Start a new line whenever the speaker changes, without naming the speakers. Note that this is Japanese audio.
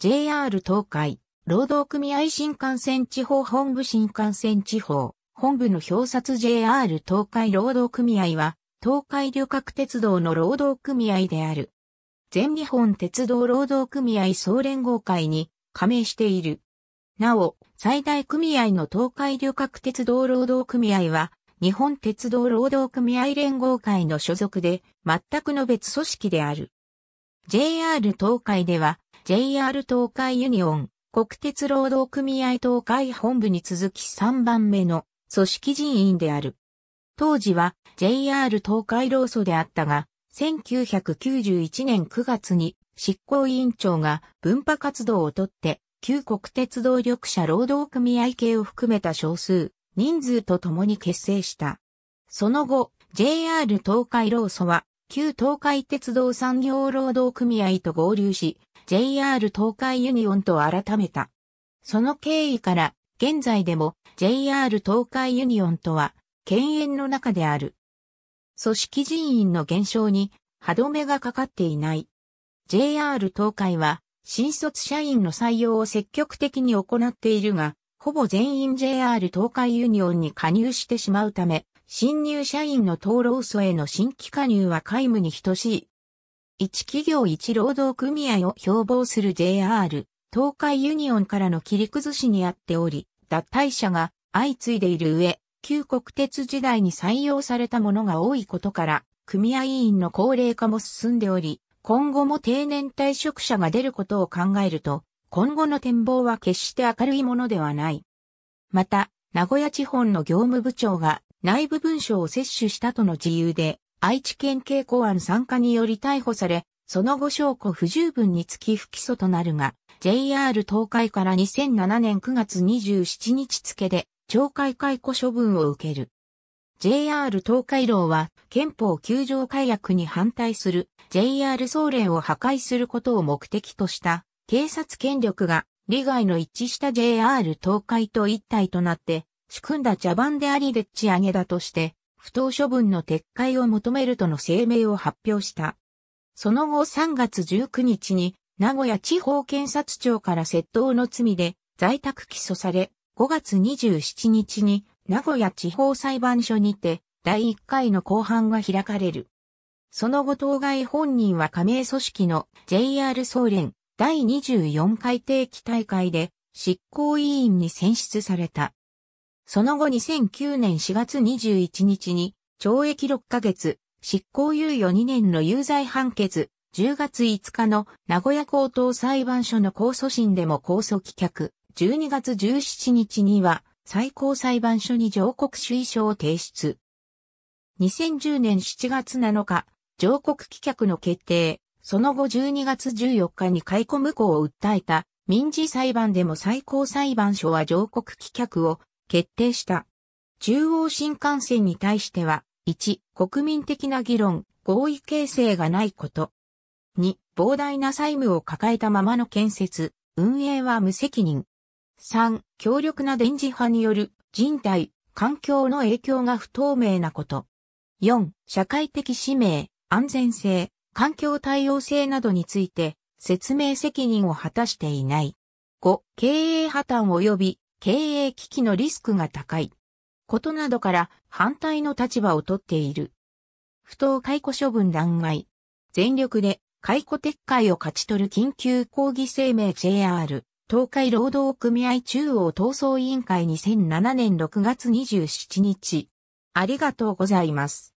JR 東海、労働組合新幹線地方本部新幹線地方、本部の表札 JR 東海労働組合は、東海旅客鉄道の労働組合である。全日本鉄道労働組合総連合会に加盟している。なお、最大組合の東海旅客鉄道労働組合は、日本鉄道労働組合連合会の所属で、全くの別組織である。JR 東海では、JR 東海ユニオン、国鉄労働組合東海本部に続き3番目の組織人員である。当時は JR 東海労組であったが、1991年9月に執行委員長が分派活動をとって、旧国鉄動力者労働組合系を含めた少数、人数と共に結成した。その後、JR 東海労組は、旧東海鉄道産業労働組合と合流し、JR 東海ユニオンと改めた。その経緯から、現在でも JR 東海ユニオンとは、犬猿の中である。組織人員の減少に歯止めがかかっていない。JR 東海は、新卒社員の採用を積極的に行っているが、ほぼ全員 JR 東海ユニオンに加入してしまうため、新入社員の登録層への新規加入は皆無に等しい一企業一労働組合を標榜する JR、東海ユニオンからの切り崩しにあっており、脱退者が相次いでいる上、旧国鉄時代に採用されたものが多いことから、組合員の高齢化も進んでおり、今後も定年退職者が出ることを考えると、今後の展望は決して明るいものではない。また、名古屋地方の業務部長が内部文書を摂取したとの自由で、愛知県警公安参加により逮捕され、その後証拠不十分につき不起訴となるが、JR 東海から2007年9月27日付で、懲戒解雇処分を受ける。JR 東海道は、憲法9条改悪に反対する JR 総連を破壊することを目的とした、警察権力が、利害の一致した JR 東海と一体となって、仕組んだ茶番でありでっち上げだとして、不当処分の撤回を求めるとの声明を発表した。その後3月19日に名古屋地方検察庁から窃盗の罪で在宅起訴され、5月27日に名古屋地方裁判所にて第1回の公判が開かれる。その後当該本人は加盟組織の JR 総連第24回定期大会で執行委員に選出された。その後2009年4月21日に、懲役6ヶ月、執行猶予2年の有罪判決、10月5日の名古屋高等裁判所の控訴審でも控訴棄却、12月17日には最高裁判所に上告主意書を提出。2010年7月7日、上告棄却の決定、その後12月14日に解雇無効を訴えた民事裁判でも最高裁判所は上告棄却を決定した。中央新幹線に対しては、1、国民的な議論、合意形成がないこと。2、膨大な債務を抱えたままの建設、運営は無責任。3、強力な電磁波による人体、環境の影響が不透明なこと。4、社会的使命、安全性、環境対応性などについて説明責任を果たしていない。5、経営破綻及び経営危機のリスクが高い。ことなどから反対の立場をとっている。不当解雇処分弾劾。全力で解雇撤回を勝ち取る緊急抗議声明 JR 東海労働組合中央闘争委員会2007年6月27日。ありがとうございます。